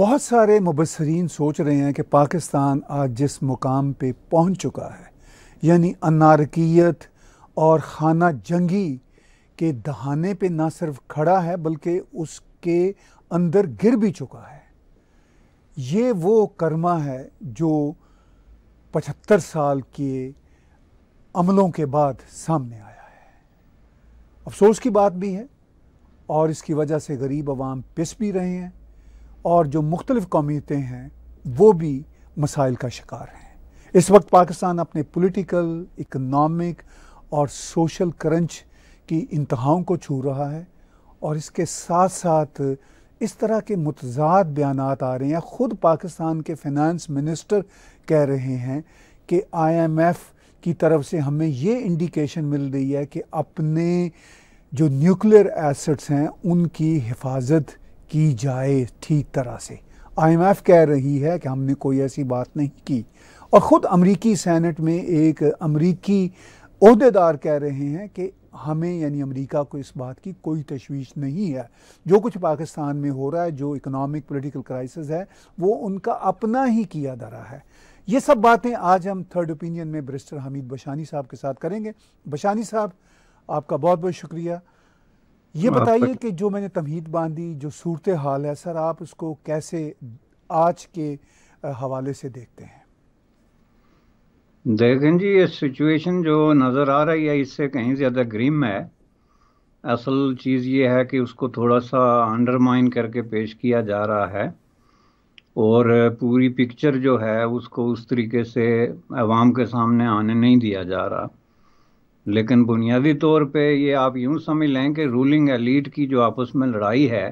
बहुत सारे मुबसरीन सोच रहे हैं कि पाकिस्तान आज जिस मुकाम पर पहुँच चुका है यानी अनारकीत और खाना जंगी के दहाने पर ना सिर्फ खड़ा है बल्कि उसके अंदर गिर भी चुका है ये वो कर्मा है जो पचहत्तर साल के अमलों के बाद सामने आया है अफसोस की बात भी है और इसकी वजह से गरीब आवाम पिस भी रहे हैं और जो मुख्तलिफ कौमीतें हैं वो भी मसाइल का शिकार हैं इस वक्त पाकिस्तान अपने पोलिटिकल इकनॉमिक और सोशल करंच की इंतहाओं को छू रहा है और इसके साथ साथ इस तरह के मतजाद बयान आ रहे हैं ख़ुद पाकिस्तान के फिनंस मिनिस्टर कह रहे हैं कि आईएमएफ की तरफ से हमें ये इंडिकेशन मिल रही है कि अपने जो न्यूक्लियर एसेट्स हैं उनकी हिफाजत की जाए ठीक तरह से आईएमएफ कह रही है कि हमने कोई ऐसी बात नहीं की और ख़ुद अमरीकी सेनेट में एक अमरीकी अहदेदार कह रहे हैं कि हमें यानी अमेरिका को इस बात की कोई तशवीश नहीं है जो कुछ पाकिस्तान में हो रहा है जो इकोनॉमिक पॉलिटिकल क्राइसिस है वो उनका अपना ही किया रहा है ये सब बातें आज हम थर्ड ओपिनियन में ब्रिस्टर हमीद बशानी साहब के साथ करेंगे बशानी साहब आपका बहुत बहुत शुक्रिया ये हाँ, बताइए कि जो मैंने तमहीद बांधी जो सूरत हाल है सर आप उसको कैसे आज के हवाले से देखते हैं देखें जी ये सिचुएशन जो नज़र आ रही है इससे कहीं ज़्यादा ग्रीम है असल चीज़ ये है कि उसको थोड़ा सा अंडरमाइन करके पेश किया जा रहा है और पूरी पिक्चर जो है उसको उस तरीके से आवाम के सामने आने नहीं दिया जा रहा लेकिन बुनियादी तौर पे ये आप यूँ समझ लें कि रूलिंग एलीट की जो आपस में लड़ाई है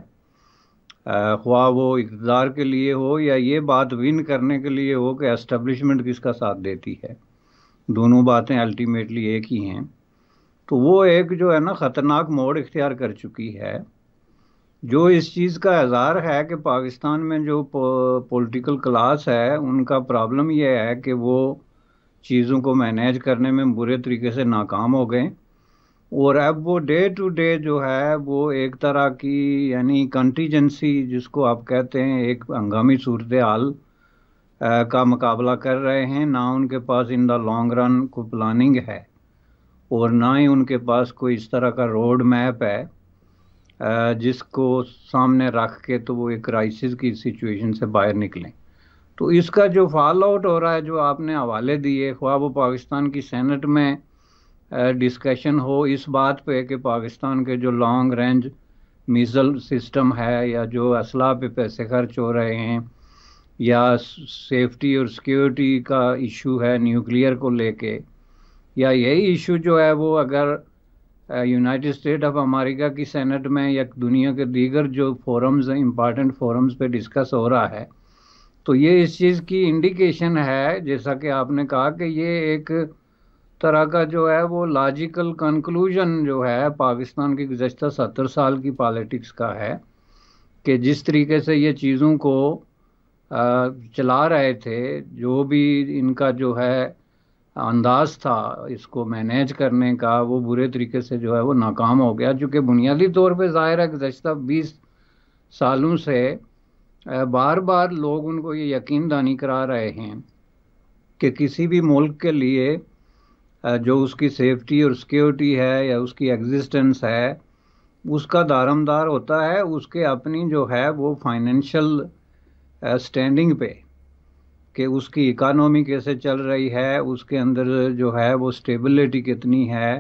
ख्वा वो इकतदार के लिए हो या ये बात विन करने के लिए हो कि एस्टेब्लिशमेंट किसका साथ देती है दोनों बातें अल्टीमेटली एक ही हैं तो वो एक जो है ना ख़तरनाक मोड़ इख्तियार कर चुकी है जो इस चीज़ का इजहार है कि पाकिस्तान में जो पॉलिटिकल क्लास है उनका प्रॉब्लम यह है कि वो चीज़ों को मैनेज करने में बुरे तरीके से नाकाम हो गए और अब वो डे टू डे जो है वो एक तरह की यानी कंटीजेंसी जिसको आप कहते हैं एक हंगामी सूरत हाल का मुकाबला कर रहे हैं ना उनके पास इन द लॉन्ग रन को प्लानिंग है और ना ही उनके पास कोई इस तरह का रोड मैप है जिसको सामने रख के तो वो एक क्राइसिस की सिचुएशन से बाहर निकलें तो इसका जो फॉल आउट हो रहा है जो आपने हवाले दिए ख्वा वो पाकिस्तान की सेनेट में डिस्कशन हो इस बात पे कि पाकिस्तान के जो लॉन्ग रेंज मिज़ल सिस्टम है या जो असला पे पैसे खर्च हो रहे हैं या सेफ्टी और सिक्योरिटी का इशू है न्यूक्लियर को लेके या यही इशू जो है वो अगर यूनाइटेड स्टेट ऑफ अमेरिका की सेनेट में या दुनिया के दीगर जो फोरम्स हैं फोरम्स पे डिस्कस हो रहा है तो ये इस चीज़ की इंडिकेशन है जैसा कि आपने कहा कि ये एक तरह का जो है वो लॉजिकल कंक्लूजन जो है पाकिस्तान की गुजशत सत्तर साल की पॉलिटिक्स का है कि जिस तरीके से ये चीज़ों को चला रहे थे जो भी इनका जो है अंदाज था इसको मैनेज करने का वो बुरे तरीके से जो है वो नाकाम हो गया चूँकि बुनियादी तौर पे ज़ाहिर है गुजशत बीस सालों से बार बार लोग उनको ये यकीन दानी करा रहे हैं कि किसी भी मुल्क के लिए जो उसकी सेफ्टी और सिक्योरिटी है या उसकी एग्जिस्टेंस है उसका दारमदार होता है उसके अपनी जो है वो फाइनेंशियल स्टैंडिंग पे कि उसकी इकानमी कैसे चल रही है उसके अंदर जो है वो स्टेबिलिटी कितनी है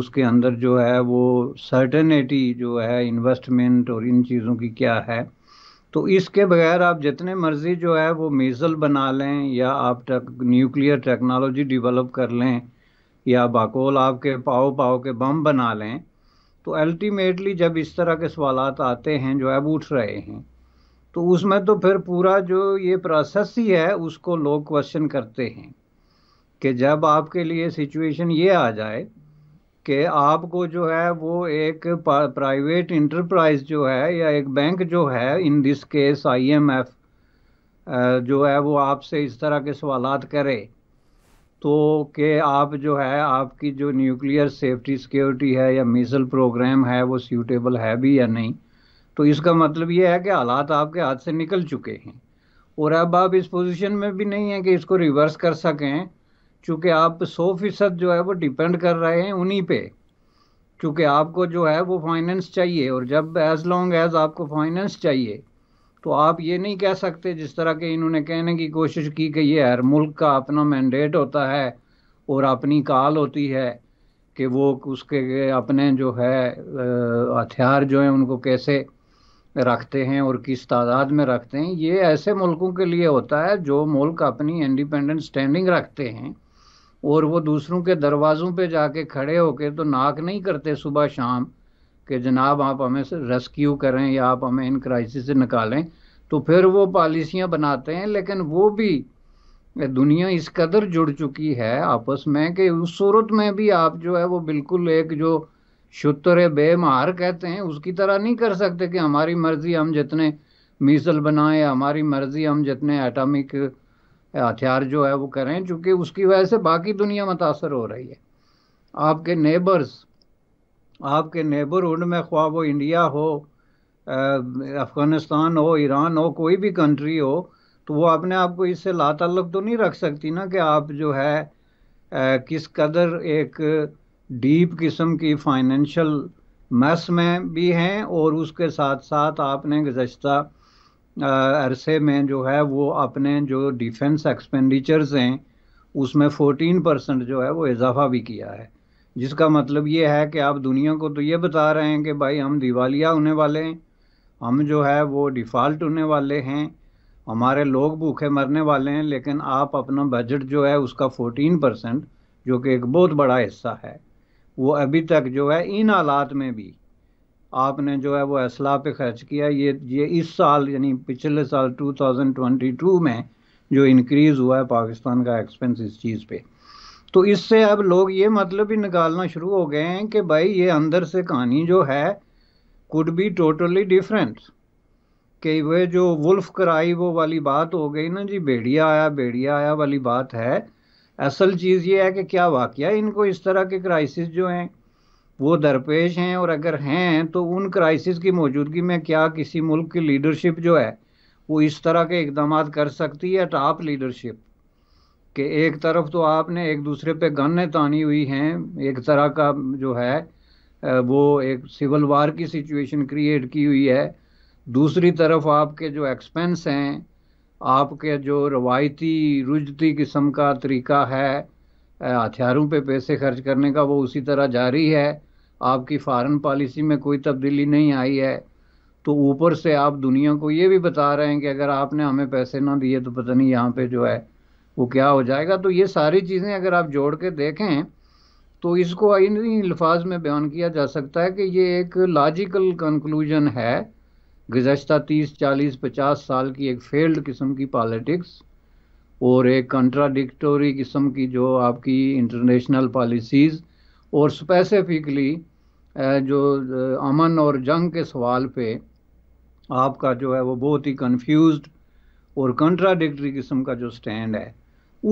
उसके अंदर जो है वो सर्टेनिटी जो है इन्वेस्टमेंट और इन चीज़ों की क्या है तो इसके बगैर आप जितने मर्जी जो है वो मीज़ल बना लें या आप टक, न्यूक्लियर टेक्नोलॉजी डेवलप कर लें या बाकोल आपके पाओ पाओ के बम बना लें तो अल्टीमेटली जब इस तरह के सवाल आते हैं जो वो उठ रहे हैं तो उसमें तो फिर पूरा जो ये प्रोसेस ही है उसको लोग क्वेश्चन करते हैं कि जब आपके लिए सिचुएशन ये आ जाए कि आपको जो है वो एक प्राइवेट इंटरप्राइज जो है या एक बैंक जो है इन दिस केस आईएमएफ जो है वो आपसे इस तरह के सवाल करे तो कि आप जो है आपकी जो न्यूक्लियर सेफ्टी सिक्योरिटी है या मिसल प्रोग्राम है वो सूटेबल है भी या नहीं तो इसका मतलब ये है कि हालात आपके हाथ से निकल चुके हैं और अब आप इस पोजीशन में भी नहीं है कि इसको रिवर्स कर सकें चूँकि आप सौ फीसद जो है वो डिपेंड कर रहे हैं उन्हीं पे चूँकि आपको जो है वो फाइनेंस चाहिए और जब एज़ लॉन्ग एज़ आपको फाइनेंस चाहिए तो आप ये नहीं कह सकते जिस तरह के इन्होंने कहने की कोशिश की कि ये हर मुल्क का अपना मैंडेट होता है और अपनी काल होती है कि वो उसके अपने जो है हथियार जो हैं उनको कैसे रखते हैं और किस तादाद में रखते हैं ये ऐसे मुल्कों के लिए होता है जो मुल्क अपनी इंडिपेंडेंट स्टैंडिंग रखते हैं और वो दूसरों के दरवाज़ों पे जाके खड़े होके तो नाक नहीं करते सुबह शाम कि जनाब आप हमें रेस्क्यू करें या आप हमें इन क्राइसिस से निकालें तो फिर वो पॉलिसियाँ बनाते हैं लेकिन वो भी दुनिया इस कदर जुड़ चुकी है आपस में कि उस सूरत में भी आप जो है वो बिल्कुल एक जो शुतर बेमार कहते हैं उसकी तरह नहीं कर सकते कि हमारी मर्ज़ी हम जितने मीसल बनाएं हमारी मर्ज़ी हम जितने एटॉमिक हथियार जो है वो करें चूँकि उसकी वजह से बाकी दुनिया मुतासर हो रही है आपके नेबर्स आपके नेबरहुड में ख्वाब वो इंडिया हो अफ़गानिस्तान हो ईरान हो कोई भी कंट्री हो तो वो अपने आप को इससे लातल्लक तो नहीं रख सकती ना कि आप जो है आ, किस कदर एक डीप किस्म की फाइनेंशियल मैस में भी हैं और उसके साथ साथ आपने गुज्तर अरसे में जो है वो अपने जो डिफेंस एक्सपेंडिचर्स हैं उसमें 14 परसेंट जो है वो इजाफा भी किया है जिसका मतलब ये है कि आप दुनिया को तो ये बता रहे हैं कि भाई हम दिवालिया होने वाले हैं हम जो है वो डिफ़ॉल्ट होने वाले हैं हमारे लोग भूखे मरने वाले हैं लेकिन आप अपना बजट जो है उसका 14 परसेंट जो कि एक बहुत बड़ा हिस्सा है वो अभी तक जो है इन हालात में भी आपने जो है वो असलाह पे खर्च किया ये ये इस साल यानी पिछले साल 2022 में जो इनक्रीज़ हुआ है पाकिस्तान का एक्सपेंस इस चीज़ पे तो इससे अब लोग ये मतलब ही निकालना शुरू हो गए हैं कि भाई ये अंदर से कहानी जो है कुड बी टोटली डिफरेंट कि वह जो वुल्फ कराई वो वाली बात हो गई ना जी भेड़िया आया भेड़िया आया वाली बात है असल चीज़ ये है कि क्या वाकया इनको इस तरह के क्राइसिस जो हैं वो दरपेश हैं और अगर हैं तो उन क्राइसिस की मौजूदगी में क्या किसी मुल्क की लीडरशिप जो है वो इस तरह के इकदाम कर सकती है टॉप लीडरशिप कि एक तरफ तो आपने एक दूसरे पे गन्ने तानी हुई हैं एक तरह का जो है वो एक सिविल वार की सिचुएशन क्रिएट की हुई है दूसरी तरफ आपके जो एक्सपेंस हैं आपके जो रवायती रुजती किस्म का तरीका है हथियारों पे पैसे खर्च करने का वो उसी तरह जारी है आपकी फॉरेन पॉलिसी में कोई तब्दीली नहीं आई है तो ऊपर से आप दुनिया को ये भी बता रहे हैं कि अगर आपने हमें पैसे ना दिए तो पता नहीं यहाँ पे जो है वो क्या हो जाएगा तो ये सारी चीज़ें अगर आप जोड़ के देखें तो इसको इन अल्फाज में बयान किया जा सकता है कि ये एक लॉजिकल कंक्लूजन है गुजशत तीस चालीस पचास साल की एक फेल्ड किस्म की पॉलिटिक्स और एक कंट्राडिक्टोरी किस्म की जो आपकी इंटरनेशनल पॉलिसीज़ और स्पेसिफिकली जो अमन और जंग के सवाल पे आपका जो है वो बहुत ही कंफ्यूज्ड और कंट्राडिक्टरी किस्म का जो स्टैंड है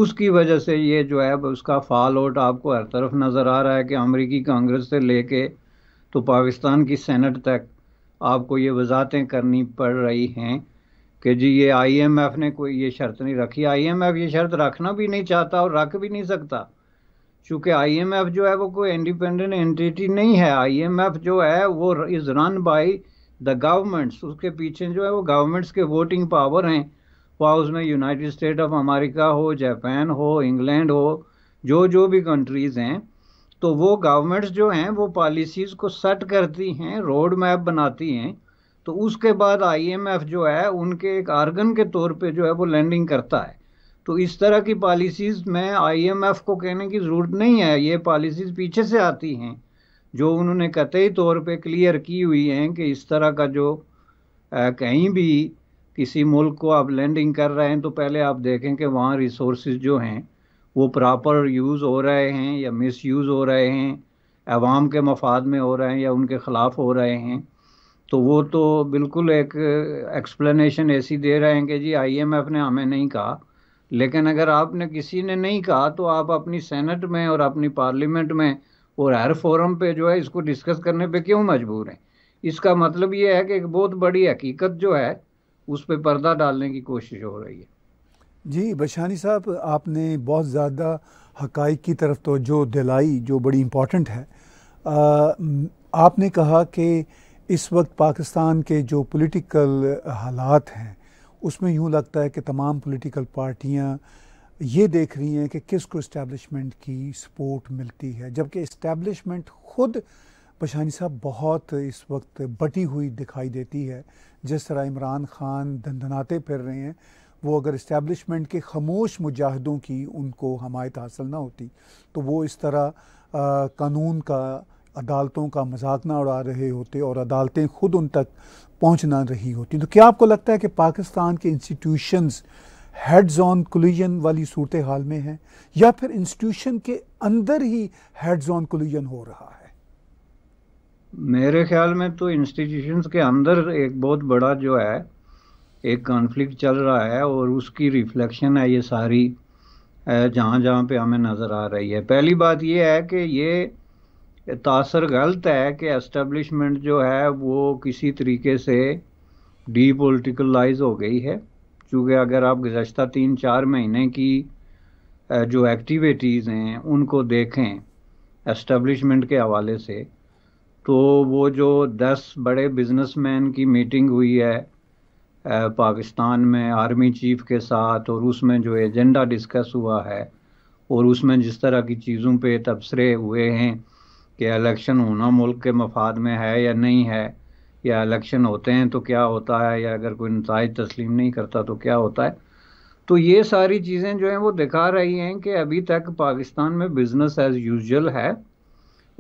उसकी वजह से ये जो है उसका फॉल आउट आपको हर तरफ नज़र आ रहा है कि अमरीकी कांग्रेस से लेके तो पाकिस्तान की सेनेट तक आपको ये वजातें करनी पड़ रही हैं कि जी ये आईएमएफ ने कोई ये शर्त नहीं रखी आईएमएफ ये शर्त रखना भी नहीं चाहता और रख भी नहीं सकता चूंकि आईएमएफ जो है वो कोई इंडिपेंडेंट एंटिटी नहीं है आईएमएफ जो है वो is run by the governments उसके पीछे जो है वो गवर्नमेंट्स के वोटिंग पावर हैं वह उसमें यूनाइटेड स्टेट ऑफ अमेरिका हो जापान हो इंग्लैंड हो जो जो भी कंट्रीज़ हैं तो वो गवर्नमेंट्स जो हैं वो पॉलिसीज़ को सेट करती हैं रोड मैप बनाती हैं तो उसके बाद आईएमएफ जो है उनके एक आर्गन के तौर पे जो है वो लैंडिंग करता है तो इस तरह की पॉलिसीज़ में आईएमएफ को कहने की ज़रूरत नहीं है ये पॉलिसीज़ पीछे से आती हैं जो उन्होंने कतई तौर पे क्लियर की हुई हैं कि इस तरह का जो आ, कहीं भी किसी मुल्क को आप लैंडिंग कर रहे हैं तो पहले आप देखें कि वहाँ रिसोर्स जो हैं वो प्रॉपर यूज़ हो रहे हैं या मिस यूज़ हो रहे हैं आवाम के मफाद में हो रहे हैं या उनके ख़िलाफ़ हो रहे हैं तो वो तो बिल्कुल एक एक्सप्लेनेशन ऐसी दे रहे हैं कि जी आईएमएफ ने हमें नहीं कहा लेकिन अगर आपने किसी ने नहीं कहा तो आप अपनी सेनेट में और अपनी पार्लियामेंट में और हर फोरम पे जो है इसको डिस्कस करने पे क्यों मजबूर हैं इसका मतलब ये है कि एक बहुत बड़ी हकीकत जो है उस पर पर्दा डालने की कोशिश हो रही है जी बशानी साहब आपने बहुत ज़्यादा हकाइक की तरफ तो जो दिलाई जो बड़ी इम्पोर्टेंट है आ, आपने कहा कि इस वक्त पाकिस्तान के जो पॉलिटिकल हालात हैं उसमें यूँ लगता है कि तमाम पोलिटिकल पार्टियाँ ये देख रही हैं कि किसको इस्टेबलिशमेंट की सपोर्ट मिलती है जबकि इस्टेबलिशमेंट खुद पशानी साहब बहुत इस वक्त बटी हुई दिखाई देती है जिस तरह इमरान खान धंधनाते फिर रहे हैं वो अगर इस्टेबलिशमेंट के खामोश मुजाहिदों की उनको हमायत हासिल ना होती तो वो इस तरह आ, कानून का अदालतों का मजाक ना उड़ा रहे होते और अदालतें खुद उन तक पहुंच ना रही होती तो क्या आपको लगता है कि पाकिस्तान के इंस्टीट्यूशंस हेड्स ऑन कोलिजन वाली सूरत हाल में है या फिर इंस्टीट्यूशन के अंदर ही हेड्स ऑन कोलिजन हो रहा है मेरे ख्याल में तो इंस्टीट्यूशंस के अंदर एक बहुत बड़ा जो है एक कॉन्फ्लिक्ट चल रहा है और उसकी रिफ्लेक्शन है ये सारी जहाँ जहाँ पे हमें नज़र आ रही है पहली बात ये है कि ये तासर गलत है कि एस्टेब्लिशमेंट जो है वो किसी तरीके से डीपोलिटिकलाइज हो गई है चूँकि अगर आप गुज्त तीन चार महीने की जो एक्टिविटीज़ हैं उनको देखें एस्टेब्लिशमेंट के हवाले से तो वो जो दस बड़े बिजनेसमैन की मीटिंग हुई है पाकिस्तान में आर्मी चीफ के साथ और उसमें जो एजेंडा डिस्कस हुआ है और उसमें जिस तरह की चीज़ों पे तबसरे हुए हैं कि इलेक्शन होना मुल्क के मफाद में है या नहीं है या इलेक्शन होते हैं तो क्या होता है या अगर कोई नतज तस्लीम नहीं करता तो क्या होता है तो ये सारी चीज़ें जो हैं वो दिखा रही हैं कि अभी तक पाकिस्तान में बिज़नेस एज़ यूजल है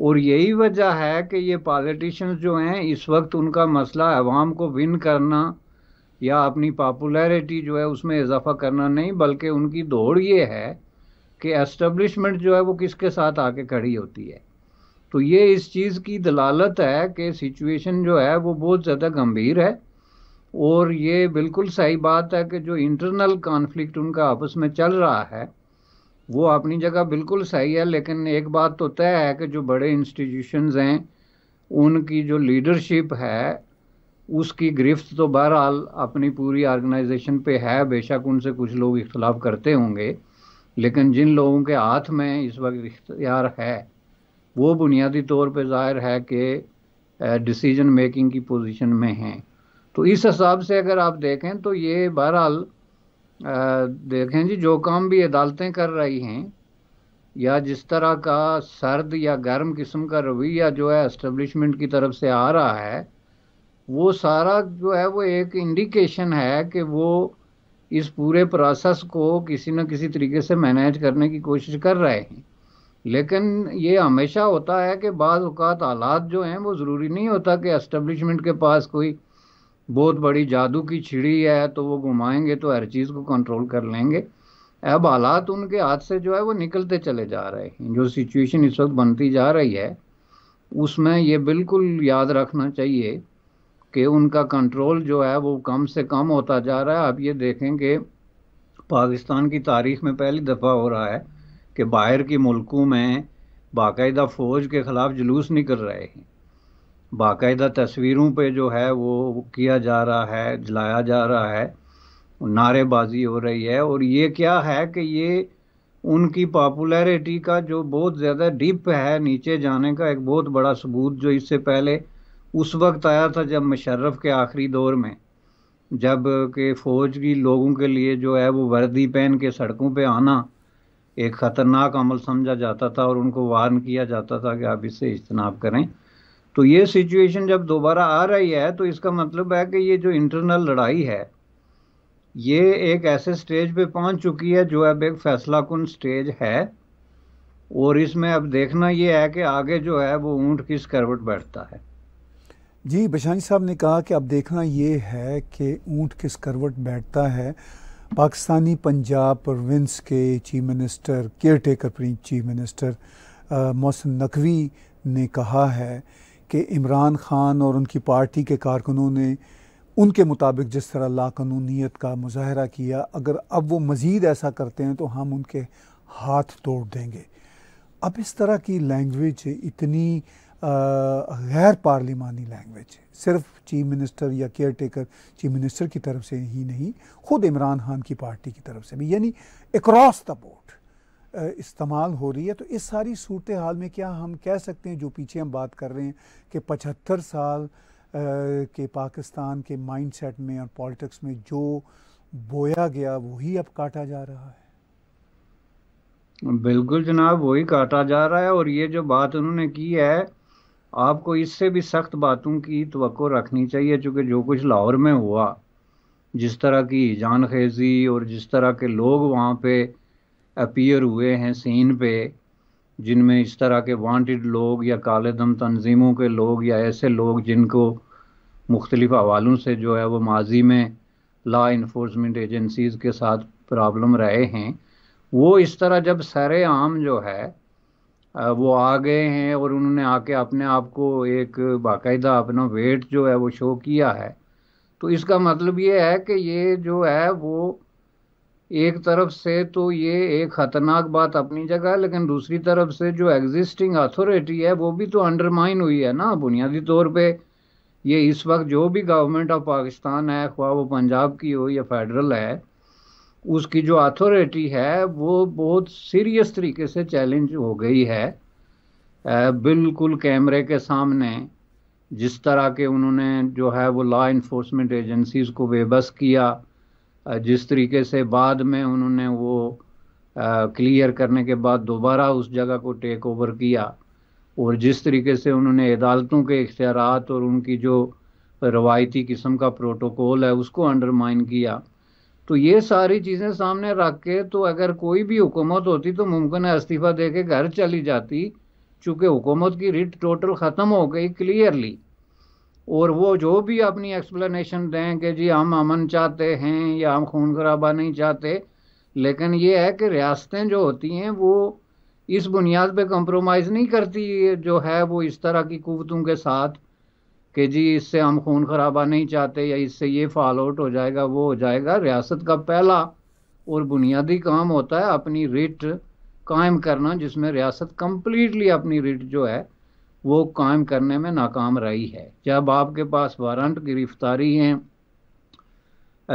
और यही वजह है कि ये पॉलिटिशियंस जो हैं इस वक्त उनका मसला अवाम को विन करना या अपनी पॉपुलैरिटी जो है उसमें इजाफा करना नहीं बल्कि उनकी दौड़ ये है कि एस्टेब्लिशमेंट जो है वो किसके साथ आके खड़ी होती है तो ये इस चीज़ की दलालत है कि सिचुएशन जो है वो बहुत ज़्यादा गंभीर है और ये बिल्कुल सही बात है कि जो इंटरनल कॉन्फ्लिक्ट उनका आपस में चल रहा है वो अपनी जगह बिल्कुल सही है लेकिन एक बात तो तय है कि जो बड़े इंस्टीट्यूशंस हैं उनकी जो लीडरशिप है उसकी गिरफ्त तो बहरहाल अपनी पूरी ऑर्गेनाइजेशन पे है बेशक उनसे कुछ लोग इख्तलाफ करते होंगे लेकिन जिन लोगों के हाथ में इस वक्त इख्तियार है वो बुनियादी तौर पर ज़ाहिर है कि डिसीजन मेकिंग की पोजीशन में हैं तो इस हिसाब से अगर आप देखें तो ये बहरहाल देखें जी जो काम भी अदालतें कर रही हैं या जिस तरह का सर्द या गर्म किस्म का रवैया जो है इस्टबलिशमेंट की तरफ से आ रहा है वो सारा जो है वो एक इंडिकेशन है कि वो इस पूरे प्रोसेस को किसी न किसी तरीके से मैनेज करने की कोशिश कर रहे हैं लेकिन ये हमेशा होता है कि बाज़ अवत हालात जो हैं वो ज़रूरी नहीं होता कि एस्टेब्लिशमेंट के पास कोई बहुत बड़ी जादू की छिड़ी है तो वो घुमाएंगे तो हर चीज़ को कंट्रोल कर लेंगे अब हालात उनके हाथ से जो है वो निकलते चले जा रहे हैं जो सिचुएशन इस वक्त बनती जा रही है उसमें ये बिल्कुल याद रखना चाहिए कि उनका कंट्रोल जो है वो कम से कम होता जा रहा है आप ये देखें कि पाकिस्तान की तारीख में पहली दफ़ा हो रहा है कि बाहर के मुल्कों में बाकायदा फ़ौज के ख़िलाफ़ जुलूस निकल रहे हैं बाकायदा तस्वीरों पे जो है वो किया जा रहा है जलाया जा रहा है नारेबाजी हो रही है और ये क्या है कि ये उनकी पॉपुलैरिटी का जो बहुत ज़्यादा डिप है नीचे जाने का एक बहुत बड़ा सबूत जो इससे पहले उस वक्त आया था जब मुशर्रफ के आखिरी दौर में जब के फ़ौज की लोगों के लिए जो है वो वर्दी पहन के सड़कों पे आना एक ख़तरनाक अमल समझा जाता था और उनको वार्न किया जाता था कि आप इससे इजतनाब करें तो ये सिचुएशन जब दोबारा आ रही है तो इसका मतलब है कि ये जो इंटरनल लड़ाई है ये एक ऐसे स्टेज पे पहुंच चुकी है जो अब एक फैसला कुन स्टेज है और इसमें अब देखना ये है कि आगे जो है वो ऊँट किस करवट बैठता है जी बशानी साहब ने कहा कि अब देखना ये है कि ऊँट किस करवट बैठता है पाकिस्तानी पंजाब प्रोविंस के chief minister caretaker chief minister Mohsin Naqvi ने कहा है कि इमरान खान और उनकी पार्टी के कारकुनों ने उनके मुताबिक जिस तरह लाकानूनीत का मुजाहरा किया अगर अब वो मज़ीद ऐसा करते हैं तो हम उनके हाथ तोड़ देंगे अब इस तरह की लैंग्वेज इतनी गैर पार्लिमानी लैंग्वेज सिर्फ चीफ मिनिस्टर या केयर टेकर चीफ मिनिस्टर की तरफ से ही नहीं खुद इमरान खान की पार्टी की तरफ से भी यानी एक द बोर्ड इस्तेमाल हो रही है तो इस सारी सूरत हाल में क्या हम कह सकते हैं जो पीछे हम बात कर रहे हैं कि पचहत्तर साल के पाकिस्तान के माइंडसेट में और पॉलिटिक्स में जो बोया गया वही अब काटा जा रहा है बिल्कुल जनाब वही काटा जा रहा है और ये जो बात उन्होंने की है आपको इससे भी सख्त बातों की तो रखनी चाहिए चूँकि जो कुछ लाहौर में हुआ जिस तरह की जान खेजी और जिस तरह के लोग वहाँ पे अपीयर हुए हैं सीन पे जिनमें इस तरह के वांटेड लोग या काले दम तंजीमों के लोग या ऐसे लोग जिनको मुख्तलिफ हवालों से जो है वो माजी में ला इन्फोर्समेंट एजेंसीज़ के साथ प्रॉब्लम रहे हैं वो इस तरह जब सर आम जो है वो आ गए हैं और उन्होंने आके अपने आप को एक बाकायदा अपना वेट जो है वो शो किया है तो इसका मतलब ये है कि ये जो है वो एक तरफ से तो ये एक ख़तरनाक बात अपनी जगह है लेकिन दूसरी तरफ से जो एग्जिस्टिंग अथॉरिटी है वो भी तो अंडरमाइन हुई है ना बुनियादी तौर पे ये इस वक्त जो भी गवर्नमेंट ऑफ पाकिस्तान है ख्वा वो पंजाब की हो या फेडरल है उसकी जो अथॉरिटी है वो बहुत सीरियस तरीके से चैलेंज हो गई है बिल्कुल कैमरे के सामने जिस तरह के उन्होंने जो है वो लॉ इन्फोर्समेंट एजेंसीज को बेबस किया जिस तरीके से बाद में उन्होंने वो क्लियर करने के बाद दोबारा उस जगह को टेक ओवर किया और जिस तरीके से उन्होंने अदालतों के इख्तियार और उनकी जो रवायती किस्म का प्रोटोकॉल है उसको अंडरमाइन किया तो ये सारी चीज़ें सामने रख के तो अगर कोई भी हुकूमत होती तो मुमकिन है इस्तीफ़ा दे के घर चली जाती चूँकि हुकूमत की रिट टोटल ख़त्म हो गई क्लियरली और वो जो भी अपनी एक्सप्लेनेशन दें कि जी हम अमन चाहते हैं या हम खून खराबा नहीं चाहते लेकिन ये है कि रियासतें जो होती हैं वो इस बुनियाद पे कंप्रोमाइज़ नहीं करती जो है वो इस तरह की कुवतों के साथ कि जी इससे हम खून खराबा नहीं चाहते या इससे ये फॉल आउट हो जाएगा वो हो जाएगा रियासत का पहला और बुनियादी काम होता है अपनी रिट कायम करना जिसमें रियासत कम्प्लीटली अपनी रिट जो है वो कायम करने में नाकाम रही है जब आपके पास वारंट गिरफ्तारी हैं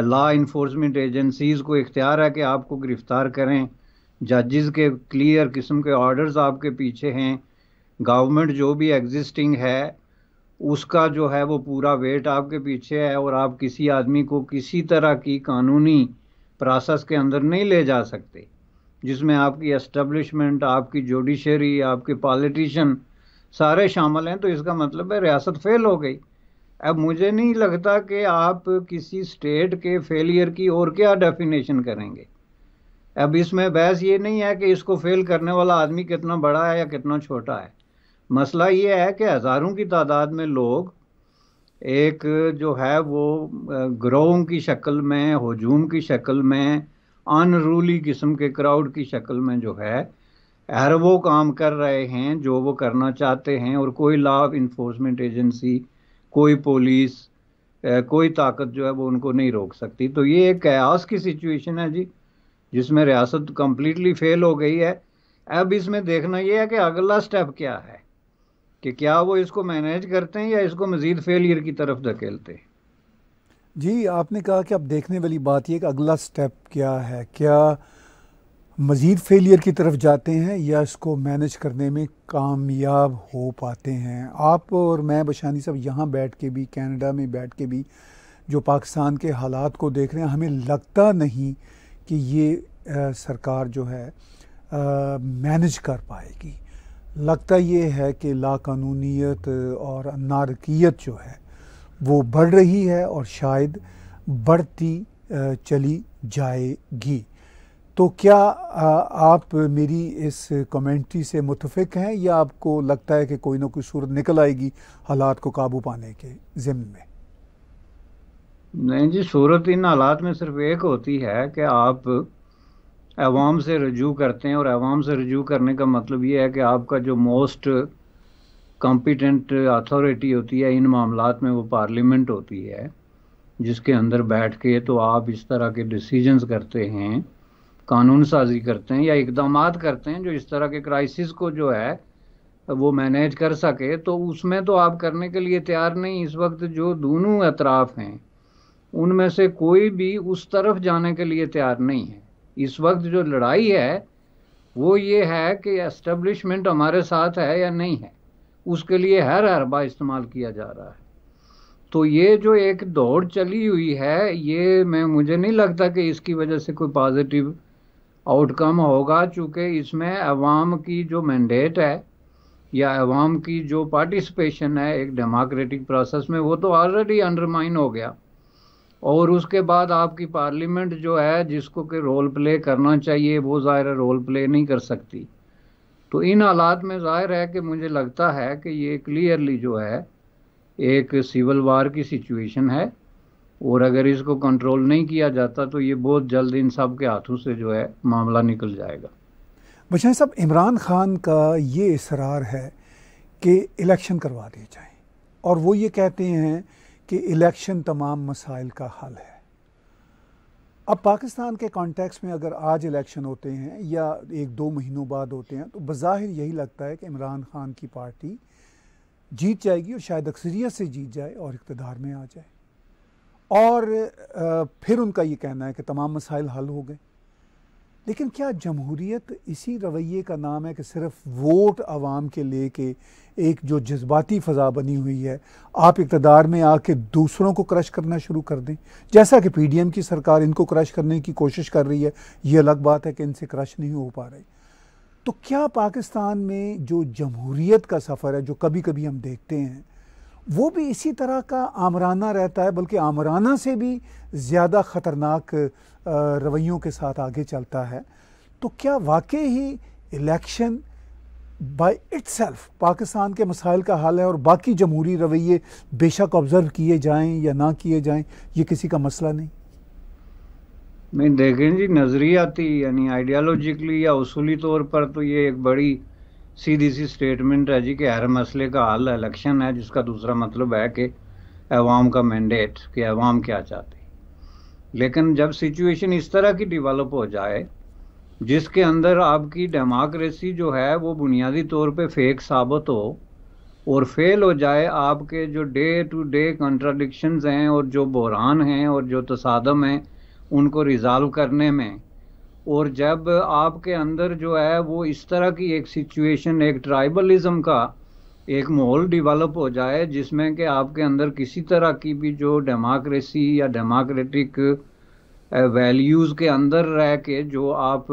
ला इन्फोर्समेंट एजेंसीज़ को इख्तियार है कि आपको गिरफ़्तार करें जजेस के क्लियर किस्म के ऑर्डर्स आपके पीछे हैं गवर्नमेंट जो भी एग्जिस्टिंग है उसका जो है वो पूरा वेट आपके पीछे है और आप किसी आदमी को किसी तरह की कानूनी प्रोसेस के अंदर नहीं ले जा सकते जिसमें आपकी एस्टेब्लिशमेंट आपकी जुडिशरी आपके पॉलिटिशन सारे शामिल हैं तो इसका मतलब है रियासत फेल हो गई अब मुझे नहीं लगता कि आप किसी स्टेट के फेलियर की और क्या डेफिनेशन करेंगे अब इसमें बहस ये नहीं है कि इसको फेल करने वाला आदमी कितना बड़ा है या कितना छोटा है मसला ये है कि हज़ारों की तादाद में लोग एक जो है वो ग्रोहों की शक्ल में हजूम की शक्ल में अनरूली किस्म के क्राउड की शक्ल में जो है हर वो काम कर रहे हैं जो वो करना चाहते हैं और कोई लॉ इन्फोर्समेंट एजेंसी कोई पुलिस कोई ताकत जो है वो उनको नहीं रोक सकती तो ये एक कयास की सिचुएशन है जी जिसमें रियासत कम्प्लीटली फेल हो गई है अब इसमें देखना ये है कि अगला स्टेप क्या है कि क्या वो इसको मैनेज करते हैं या इसको मज़ीद फेलियर की तरफ धकेलते हैं जी आपने कहा कि अब देखने वाली बात यह कि अगला स्टेप क्या है क्या मज़ीद फेलियर की तरफ जाते हैं या इसको मैनेज करने में कामयाब हो पाते हैं आप और मैं बशानी साहब यहाँ बैठ के भी कनाडा में बैठ के भी जो पाकिस्तान के हालात को देख रहे हैं हमें लगता नहीं कि ये आ, सरकार जो है मैनेज कर पाएगी लगता ये है कि लाकानूनीत और नारकियत जो है वो बढ़ रही है और शायद बढ़ती चली जाएगी तो क्या आप मेरी इस कमेंट्री से मुतफिक हैं या आपको लगता है कि कोई ना कोई सूरत निकल आएगी हालात को काबू पाने के ज़िम्न में नहीं जी सूरत इन हालात में सिर्फ एक होती है कि आप अवाम से रजू करते हैं और अवाम से रजू करने का मतलब ये है कि आपका जो मोस्ट कॉम्पिटेंट अथॉरिटी होती है इन मामला में वो पार्लियामेंट होती है जिसके अंदर बैठ के तो आप इस तरह के डिसीजंस करते हैं कानून साजी करते हैं या इकदाम करते हैं जो इस तरह के क्राइसिस को जो है वो मैनेज कर सके तो उसमें तो आप करने के लिए तैयार नहीं इस वक्त जो दोनों अतराफ़ हैं उनमें से कोई भी उस तरफ जाने के लिए तैयार नहीं है इस वक्त जो लड़ाई है वो ये है कि एस्टेब्लिशमेंट हमारे साथ है या नहीं है उसके लिए हर अरबा इस्तेमाल किया जा रहा है तो ये जो एक दौड़ चली हुई है ये मैं मुझे नहीं लगता कि इसकी वजह से कोई पॉजिटिव आउटकम होगा चूँकि इसमें अवाम की जो मैंडेट है या अवाम की जो पार्टिसिपेशन है एक डेमोक्रेटिक प्रोसेस में वो तो ऑलरेडी अंडरमाइन हो गया और उसके बाद आपकी पार्लियामेंट जो है जिसको कि रोल प्ले करना चाहिए वो ज़ाहिर रोल प्ले नहीं कर सकती तो इन हालात में ज़ाहिर है कि मुझे लगता है कि ये क्लियरली जो है एक सिविल वार की सिचुएशन है और अगर इसको कंट्रोल नहीं किया जाता तो ये बहुत जल्द इन सब के हाथों से जो है मामला निकल जाएगा बच्चा साहब इमरान खान का ये इसरार है कि इलेक्शन करवा दिए जाए और वो ये कहते हैं कि इलेक्शन तमाम मसाइल का हल है अब पाकिस्तान के कॉन्टेक्स्ट में अगर आज इलेक्शन होते हैं या एक दो महीनों बाद होते हैं तो बज़ाहिर यही लगता है कि इमरान खान की पार्टी जीत जाएगी और शायद अक्सरियत से जीत जाए और इकतदार में आ जाए और फिर उनका ये कहना है कि तमाम मसाइल हल हो गए लेकिन क्या जमहूरीत इसी रवैये का नाम है कि सिर्फ वोट आवाम के ले के एक जो जज्बाती फ़ज़ा बनी हुई है आप इकतदार में आके दूसरों को क्रश करना शुरू कर दें जैसा कि पी डी एम की सरकार इनको क्रश करने की कोशिश कर रही है ये अलग बात है कि इनसे क्रश नहीं हो पा रही तो क्या पाकिस्तान में जो जमहूरीत का सफ़र है जो कभी कभी हम देखते हैं वो भी इसी तरह का आमराना रहता है बल्कि आमराना से भी ज़्यादा ख़तरनाक रवैयों के साथ आगे चलता है तो क्या वाकई ही इलेक्शन बाय इट्सल्फ पाकिस्तान के मसाइल का हाल है और बाकी जमहूरी रवैये बेशक ऑब्ज़र्व किए जाएं या ना किए जाएं ये किसी का मसला नहीं नहीं देखें जी नज़रियाती यानी आइडियालॉजिकली या उसूली तौर पर तो ये एक बड़ी सीधी सी स्टेटमेंट है जी कि हर मसले का हल इलेक्शन है जिसका दूसरा मतलब है कि अवाम का मैंडेट कि अवाम क्या चाहती लेकिन जब सिचुएशन इस तरह की डिवेलप हो जाए जिसके अंदर आपकी डेमोक्रेसी जो है वो बुनियादी तौर पे फेक साबित हो और फेल हो जाए आपके जो डे टू डे कंट्राडिक्शंस हैं और जो बहरान हैं और जो तसादम हैं उनको रिज़ाल्व करने में और जब आपके अंदर जो है वो इस तरह की एक सिचुएशन एक ट्राइबलिज्म का एक माहौल डेवलप हो जाए जिसमें कि आपके अंदर किसी तरह की भी जो डेमोक्रेसी या डेमोक्रेटिक वैल्यूज़ के अंदर रह के जो आप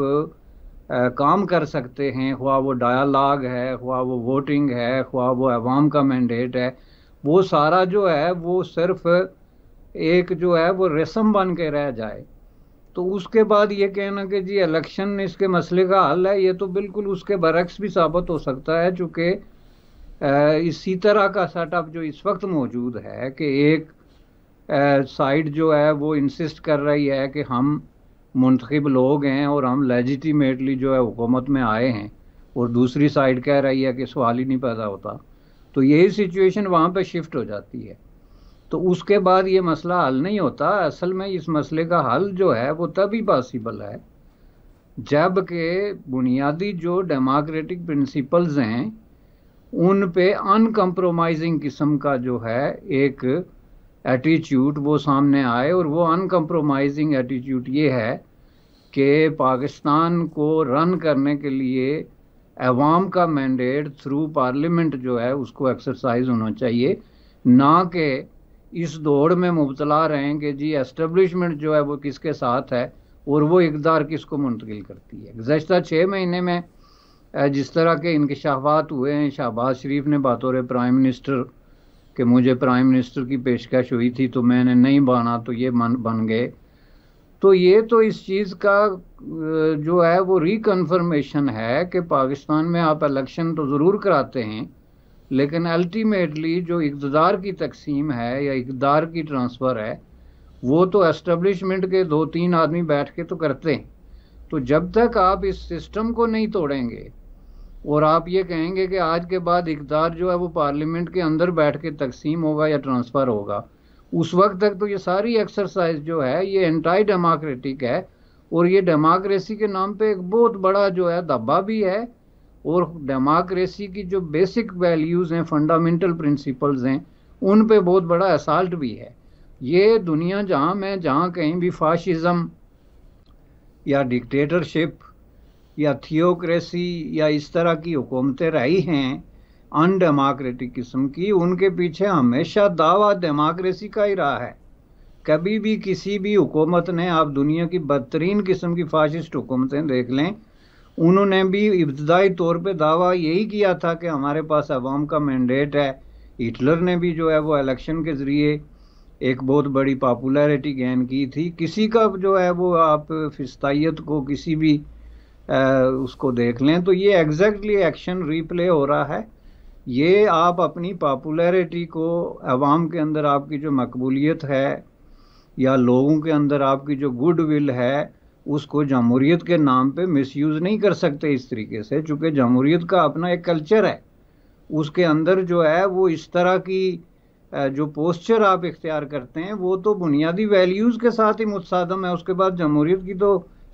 काम कर सकते हैं हुआ वो डायलाग है हुआ वो वोटिंग है हुआ वो अवाम का मैंडेट है वो सारा जो है वो सिर्फ एक जो है वो रस्म बन के रह जाए तो उसके बाद ये कहना कि जी इलेक्शन इसके मसले का हल है ये तो बिल्कुल उसके बरक्स भी साबित हो सकता है चूँकि इसी तरह का सेटअप जो इस वक्त मौजूद है कि एक साइड जो है वो इंसिस्ट कर रही है कि हम मुंतखब लोग हैं और हम लेजिटिमेटली जो है हुकूमत में आए हैं और दूसरी साइड कह रही है कि सवाल ही नहीं पैदा होता तो यही सिचुएशन वहाँ पर शिफ्ट हो जाती है तो उसके बाद ये मसला हल नहीं होता असल में इस मसले का हल जो है वो तभी पॉसिबल है जब के बुनियादी जो डेमोक्रेटिक प्रिंसिपल्स हैं उन पे अनकम्प्रोमाइजिंग किस्म का जो है एक एटीट्यूड वो सामने आए और वो अनकम्प्रोमाइजिंग एटीट्यूड ये है कि पाकिस्तान को रन करने के लिए अवाम का मैंडेट थ्रू पार्लियामेंट जो है उसको एक्सरसाइज होना चाहिए ना कि इस दौड़ में मुबतला रहे हैं कि जी एस्टेब्लिशमेंट जो है वो किसके साथ है और वो इकदार किसको मुंतकिल करती है गुजशत छः महीने में जिस तरह के इंकशाफात हुए हैं शहबाज शरीफ ने बतौर प्राइम मिनिस्टर कि मुझे प्राइम मिनिस्टर की पेशकश हुई थी तो मैंने नहीं बना तो ये मन बन गए तो ये तो इस चीज़ का जो है वो रिकन्फर्मेशन है कि पाकिस्तान में आप इलेक्शन तो ज़रूर कराते हैं लेकिन अल्टीमेटली जो इकतदार की तकसीम है या इकदार की ट्रांसफ़र है वो तो एस्टेब्लिशमेंट के दो तीन आदमी बैठ के तो करते हैं तो जब तक आप इस सिस्टम को नहीं तोड़ेंगे और आप ये कहेंगे कि आज के बाद इकदार जो है वो पार्लियामेंट के अंदर बैठ के तकसीम होगा या ट्रांसफ़र होगा उस वक्त तक तो ये सारी एक्सरसाइज जो है ये एंटाई डेमोक्रेटिक है और ये डेमोक्रेसी के नाम पे एक बहुत बड़ा जो है दबा भी है और डेमोक्रेसी की जो बेसिक वैल्यूज़ हैं फंडामेंटल प्रिंसिपल्स हैं उन पे बहुत बड़ा असाल्ट भी है ये दुनिया जहाँ में जहाँ कहीं भी फाशिज़म या डिक्टेटरशिप या थियोक्रेसी या इस तरह की हुकूमतें रही हैं अनडेमोक्रेटिक किस्म की उनके पीछे हमेशा दावा डेमोक्रेसी का ही रहा है कभी भी किसी भी हुकूमत ने आप दुनिया की बदतरीन किस्म की फाशिस्ट हुकूमतें देख लें उन्होंने भी इब्तदाई तौर पे दावा यही किया था कि हमारे पास अवाम का मैंडेट है हिटलर ने भी जो है वो इलेक्शन के ज़रिए एक बहुत बड़ी पॉपुलैरिटी गेन की थी किसी का जो है वो आप फिस्ताइत को किसी भी आ, उसको देख लें तो ये एग्जैक्टली एक्शन रीप्ले हो रहा है ये आप अपनी पॉपुलैरिटी को आवाम के अंदर आपकी जो मकबूलियत है या लोगों के अंदर आपकी जो गुड विल है उसको जमहूरीत के नाम पे मिसयूज़ नहीं कर सकते इस तरीके से चूँकि जमहूरीत का अपना एक कल्चर है उसके अंदर जो है वो इस तरह की जो पोस्चर आप इख्तियार करते हैं वो तो बुनियादी वैल्यूज़ के साथ ही मुतसादम है उसके बाद जमहूरीत की तो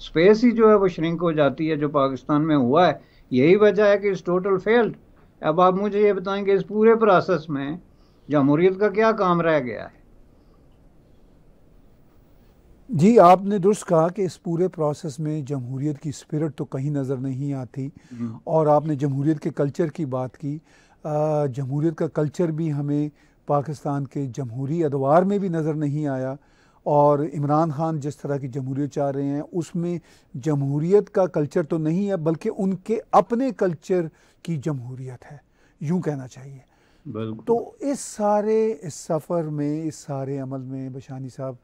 स्पेस ही जो है वो श्रिंक हो जाती है जो पाकिस्तान में हुआ है यही वजह है कि इस टोटल फेल्ड अब आप मुझे ये बताएं कि इस पूरे प्रोसेस में जमहूरीत का क्या काम रह गया है जी आपने दुरुस्त कहा कि इस पूरे प्रोसेस में जमहूरियत की स्पिरिट तो कहीं नज़र नहीं आती हम्म। और आपने जमहूरियत के कल्चर की बात की जमहूरियत का कल्चर भी हमें पाकिस्तान के जमहूरी अदवार में भी नज़र नहीं आया और इमरान खान जिस तरह की जमहूरियत चाह रहे हैं उसमें जमहूरियत का कल्चर तो नहीं है बल्कि उनके अपने कल्चर की जमहूरियत है यूँ कहना चाहिए तो इस सारे इस सफ़र में इस सारे अमल में बशानी साहब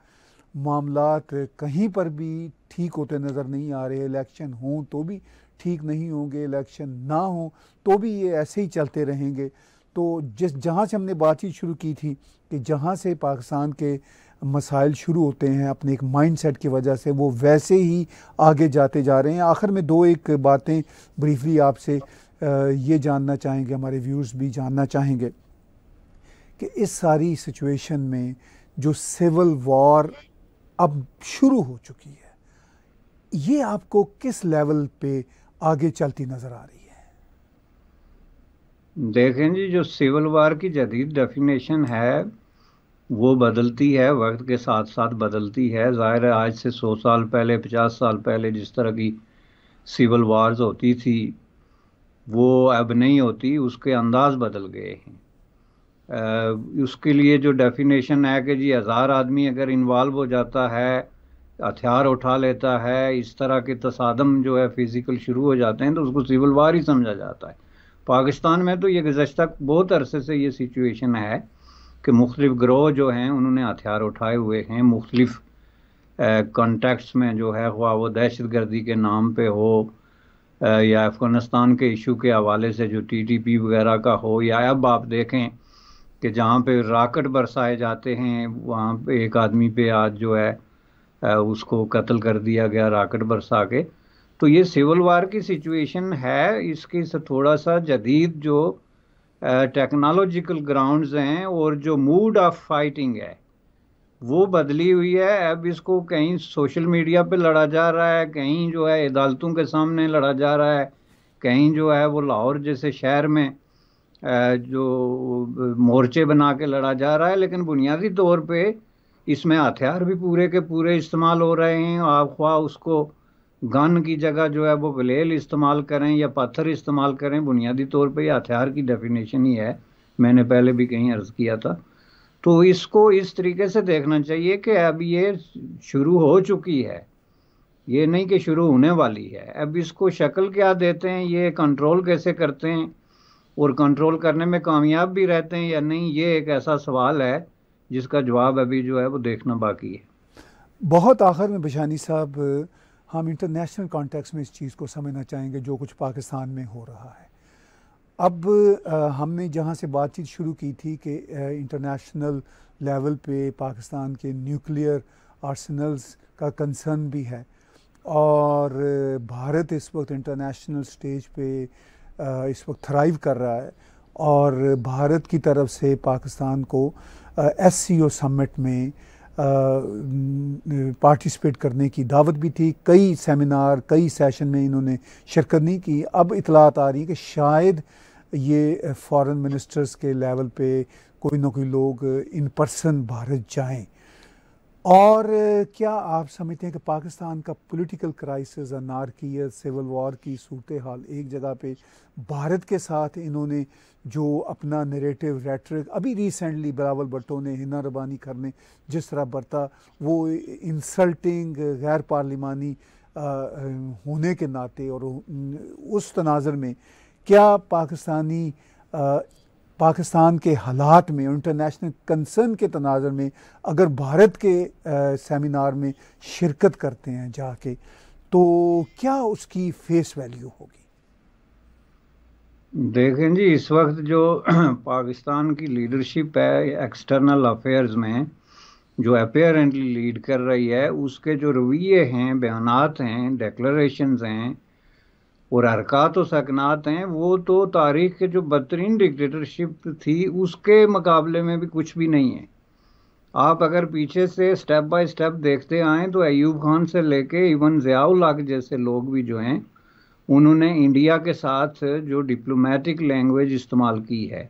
मामला कहीं पर भी ठीक होते नज़र नहीं आ रहे इलेक्शन हों तो भी ठीक नहीं होंगे इलेक्शन ना हो तो भी ये ऐसे ही चलते रहेंगे तो जिस जहाँ से हमने बातचीत शुरू की थी कि जहाँ से पाकिस्तान के मसाइल शुरू होते हैं अपने एक माइंडसेट की वजह से वो वैसे ही आगे जाते जा रहे हैं आखिर में दो एक बातें ब्रीफली आपसे ये जानना चाहेंगे हमारे व्यूज़ भी जानना चाहेंगे कि इस सारी सिचुएशन में जो सिविल वॉर अब शुरू हो चुकी है ये आपको किस लेवल पे आगे चलती नज़र आ रही है देखें जी जो सिविल वार की जदीद डेफिनेशन है वो बदलती है वक्त के साथ साथ बदलती है ज़ाहिर है आज से सौ साल पहले पचास साल पहले जिस तरह की सिविल वार्स होती थी वो अब नहीं होती उसके अंदाज बदल गए हैं उसके लिए जो डेफिनेशन है कि जी हज़ार आदमी अगर इन्वॉल्व हो जाता है हथियार उठा लेता है इस तरह के तसादम जो है फिज़िकल शुरू हो जाते हैं तो उसको सिविल वार ही समझा जाता है पाकिस्तान में तो ये गुजशत बहुत अरसे से ये सिचुएशन है कि मुख्तफ ग्रोह जो हैं उन्होंने हथियार उठाए हुए हैं मुख्तलिफ कॉन्टेक्ट्स में जो है हुआ वो दहशत गर्दी के नाम पर हो या अफ़गानिस्तान के इशू के हवाले से जो टी टी पी वगैरह का हो या अब आप देखें कि जहाँ पे राकेट बरसाए जाते हैं वहाँ पे एक आदमी पे आज जो है उसको कत्ल कर दिया गया राकेट बरसा के तो ये सिविल वार की सिचुएशन है इसकी से थोड़ा सा जदीद जो टेक्नोलॉजिकल ग्राउंड्स हैं और जो मूड ऑफ फाइटिंग है वो बदली हुई है अब इसको कहीं सोशल मीडिया पे लड़ा जा रहा है कहीं जो है अदालतों के सामने लड़ा जा रहा है कहीं जो है वो लाहौर जैसे शहर में जो मोर्चे बना के लड़ा जा रहा है लेकिन बुनियादी तौर पे इसमें हथियार भी पूरे के पूरे इस्तेमाल हो रहे हैं आप ख्वा उसको गन की जगह जो है वो गलेल इस्तेमाल करें या पत्थर इस्तेमाल करें बुनियादी तौर पे हथियार की डेफिनेशन ही है मैंने पहले भी कहीं अर्ज़ किया था तो इसको इस तरीके से देखना चाहिए कि अब ये शुरू हो चुकी है ये नहीं कि शुरू होने वाली है अब इसको शक्ल क्या देते हैं ये कंट्रोल कैसे करते हैं और कंट्रोल करने में कामयाब भी रहते हैं या नहीं ये एक ऐसा सवाल है जिसका जवाब अभी जो है वो देखना बाकी है बहुत आखिर में बिशानी साहब हम इंटरनेशनल कॉन्टेक्स्ट में इस चीज़ को समझना चाहेंगे जो कुछ पाकिस्तान में हो रहा है अब आ, हमने जहाँ से बातचीत शुरू की थी कि इंटरनेशनल लेवल पे पाकिस्तान के न्यूक्लियर आर्सनल्स का कंसर्न भी है और भारत इस वक्त इंटरनेशनल स्टेज पे इस वक्त थ्राइव कर रहा है और भारत की तरफ से पाकिस्तान को एस सी ओ समिट में पार्टिसिपेट करने की दावत भी थी कई सेमिनार कई सेशन में इन्होंने शिरकत नहीं की अब इतलात आ रही है कि शायद ये फॉरेन मिनिस्टर्स के लेवल पे कोई ना कोई लोग इन पर्सन भारत जाएं और क्या आप समझते हैं कि पाकिस्तान का पॉलिटिकल क्राइसिस अनारकियत सिविल वॉर की सूरत हाल एक जगह पे भारत के साथ इन्होंने जो अपना नरेटिव रेटरिक अभी रिसेंटली बिलावल भट्टो ने हिना रबानी करने जिस तरह बरता वो इंसल्टिंग गैर पार्लिमानी होने के नाते और उस तनाजर में क्या पाकिस्तानी पाकिस्तान के हालात में इंटरनेशनल कंसर्न के तनाजर में अगर भारत के आ, सेमिनार में शिरकत करते हैं जाके तो क्या उसकी फेस वैल्यू होगी देखें जी इस वक्त जो पाकिस्तान की लीडरशिप है एक्सटर्नल अफेयर्स में जो अपेयरेंटली लीड कर रही है उसके जो रवैये हैं बयानात हैं डेक्लेशन हैं और हरकत तो सकनात हैं वो तो तारीख के जो बदतरीन डिक्टेटरशिप थी उसके मुकाबले में भी कुछ भी नहीं है आप अगर पीछे से स्टेप बाय स्टेप देखते आए तो ऐब खान से लेके इवन जयाउलाक जैसे लोग भी जो हैं उन्होंने इंडिया के साथ जो डिप्लोमेटिक लैंग्वेज इस्तेमाल की है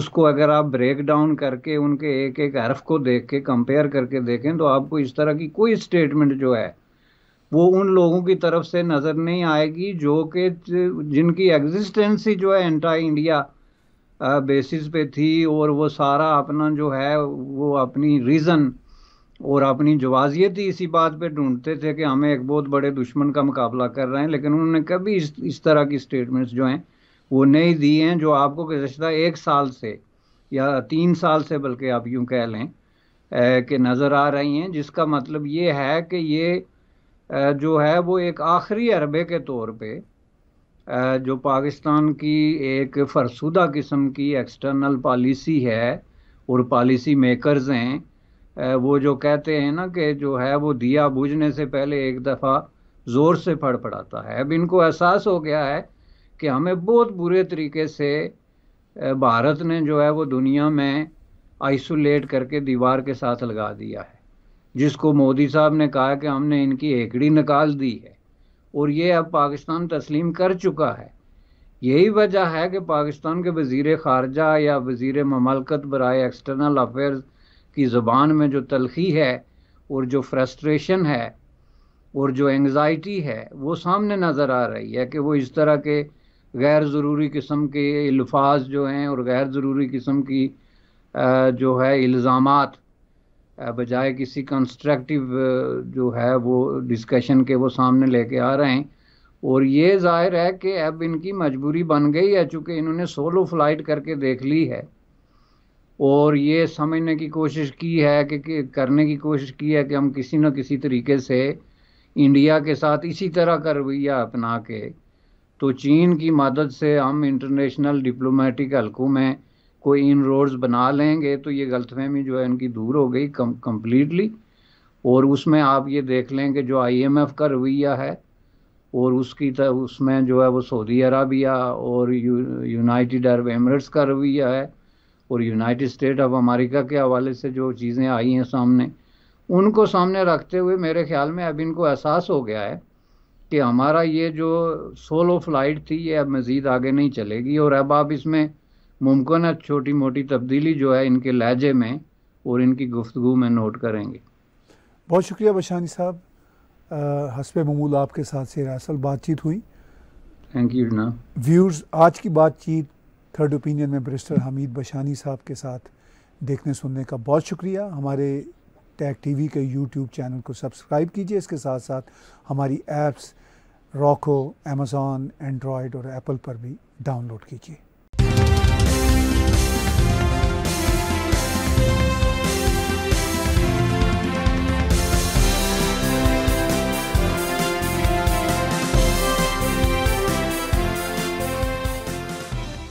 उसको अगर आप ब्रेक डाउन करके उनके एक एक हरफ को देख के कंपेयर करके देखें तो आपको इस तरह की कोई स्टेटमेंट जो है वो उन लोगों की तरफ से नज़र नहीं आएगी जो कि जिनकी एग्जिस्टेंस ही जो है एंटी इंडिया बेसिस पे थी और वो सारा अपना जो है वो अपनी रीज़न और अपनी जवाजियत ही इसी बात पे ढूंढते थे कि हमें एक बहुत बड़े दुश्मन का मुकाबला कर रहे हैं लेकिन उन्होंने कभी इस इस तरह की स्टेटमेंट्स जो हैं वो नहीं दी हैं जो आपको गुजशत एक साल से या तीन साल से बल्कि आप यूँ कह लें कि नज़र आ रही हैं जिसका मतलब ये है कि ये जो है वो एक आखिरी अरबे के तौर पे जो पाकिस्तान की एक फरसुदा किस्म की एक्सटर्नल पॉलिसी है और पॉलिसी मेकर्स हैं वो जो कहते हैं ना कि जो है वो दिया बुझने से पहले एक दफ़ा ज़ोर से फड़फड़ाता है अब इनको एहसास हो गया है कि हमें बहुत बुरे तरीके से भारत ने जो है वो दुनिया में आइसोलेट करके दीवार के साथ लगा दिया है जिसको मोदी साहब ने कहा कि हमने इनकी एकड़ी निकाल दी है और ये अब पाकिस्तान तस्लीम कर चुका है यही वजह है कि पाकिस्तान के वजीर खारजा या वजीर ममलकत बरए एक्सटर्नल अफेयर्स की ज़ुबान में जो तलखी है और जो फ्रस्ट्रेशन है और जो एंग्ज़ाइटी है वो सामने नज़र आ रही है कि वो इस तरह के गैर ज़रूरी किस्म के अल्फाज जो हैं और गैर ज़रूरी किस्म की जो है इल्ज़ाम बजाय किसी कंस्ट्रक्टिव जो है वो डिस्कशन के वो सामने लेके आ रहे हैं और ये जाहिर है कि अब इनकी मजबूरी बन गई है चूँकि इन्होंने सोलो फ्लाइट करके देख ली है और ये समझने की कोशिश की है कि, कि करने की कोशिश की है कि हम किसी न किसी तरीके से इंडिया के साथ इसी तरह का रवैया अपना के तो चीन की मदद से हम इंटरनेशनल डिप्लोमेटिक हल्कों में कोई इन रोड्स बना लेंगे तो ये गलतफहमी जो है इनकी दूर हो गई कम कम्प्लीटली और उसमें आप ये देख लें कि जो आईएमएफ का रवैया है और उसकी तरह उसमें जो है वो सऊदी अरबिया और यू, यूनाइटेड अरब एमरेट्स का रवैया है और यूनाइटेड स्टेट ऑफ अमेरिका के हवाले से जो चीज़ें आई हैं सामने उनको सामने रखते हुए मेरे ख्याल में अब इनको एहसास हो गया है कि हमारा ये जो सोलो फ्लाइट थी ये अब मज़ीद आगे नहीं चलेगी और अब आप इसमें मुमकिन है छोटी मोटी तब्दीली जो है इनके लहजे में और इनकी गुफ्तु में नोट करेंगे बहुत शुक्रिया बशानी साहब हसब ममूल आपके साथ से असल बातचीत हुई थैंक यू जनाब व्यूर्स आज की बातचीत थर्ड ओपिनियन में ब्रिस्टर हमीद बशानी साहब के साथ देखने सुनने का बहुत शुक्रिया हमारे टैग टीवी के यूट्यूब चैनल को सब्सक्राइब कीजिए इसके साथ साथ हमारी ऐप्स रॉको अमेज़ॉन एंड्रॉयड और एप्पल पर भी डाउनलोड कीजिए